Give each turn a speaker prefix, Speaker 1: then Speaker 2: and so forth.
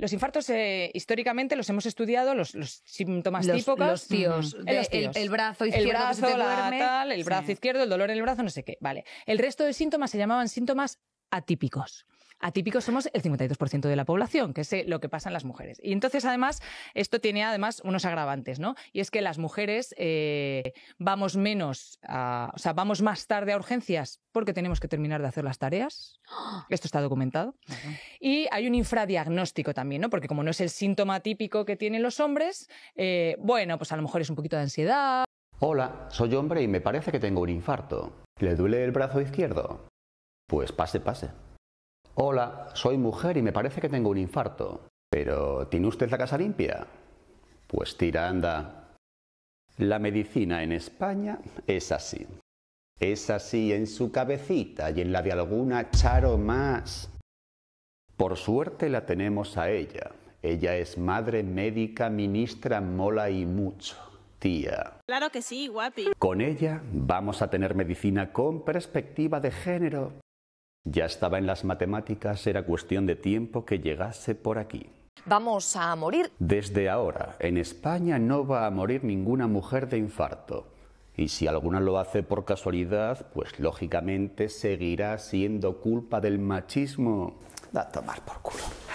Speaker 1: Los infartos eh, históricamente los hemos estudiado, los, síntomas típicos. Los tíos. El, brazo izquierdo. El brazo, el brazo izquierdo, el dolor en el brazo, no sé qué. Vale. El resto de síntomas se llamaban síntomas atípicos. Atípicos somos el 52% de la población, que es eh, lo que pasa en las mujeres. Y entonces, además, esto tiene además unos agravantes, ¿no? Y es que las mujeres eh, vamos menos, o sea, vamos más tarde a urgencias porque tenemos que terminar de hacer las tareas. Esto está documentado. Y hay un infradiagnóstico también, ¿no? Porque como no es el síntoma típico que tienen los hombres, eh, bueno, pues a lo mejor es un poquito de ansiedad.
Speaker 2: Hola, soy hombre y me parece que tengo un infarto. ¿Le duele el brazo izquierdo? Pues pase, pase. Hola, soy mujer y me parece que tengo un infarto. Pero ¿tiene usted la casa limpia? Pues tira, anda. La medicina en España es así. Es así en su cabecita y en la de alguna charo más. Por suerte la tenemos a ella. Ella es madre médica, ministra, mola y mucho. Tía.
Speaker 1: Claro que sí, guapi.
Speaker 2: Con ella vamos a tener medicina con perspectiva de género. Ya estaba en las matemáticas, era cuestión de tiempo que llegase por aquí.
Speaker 1: Vamos a morir.
Speaker 2: Desde ahora, en España no va a morir ninguna mujer de infarto. Y si alguna lo hace por casualidad, pues lógicamente seguirá siendo culpa del machismo. Da a tomar por culo.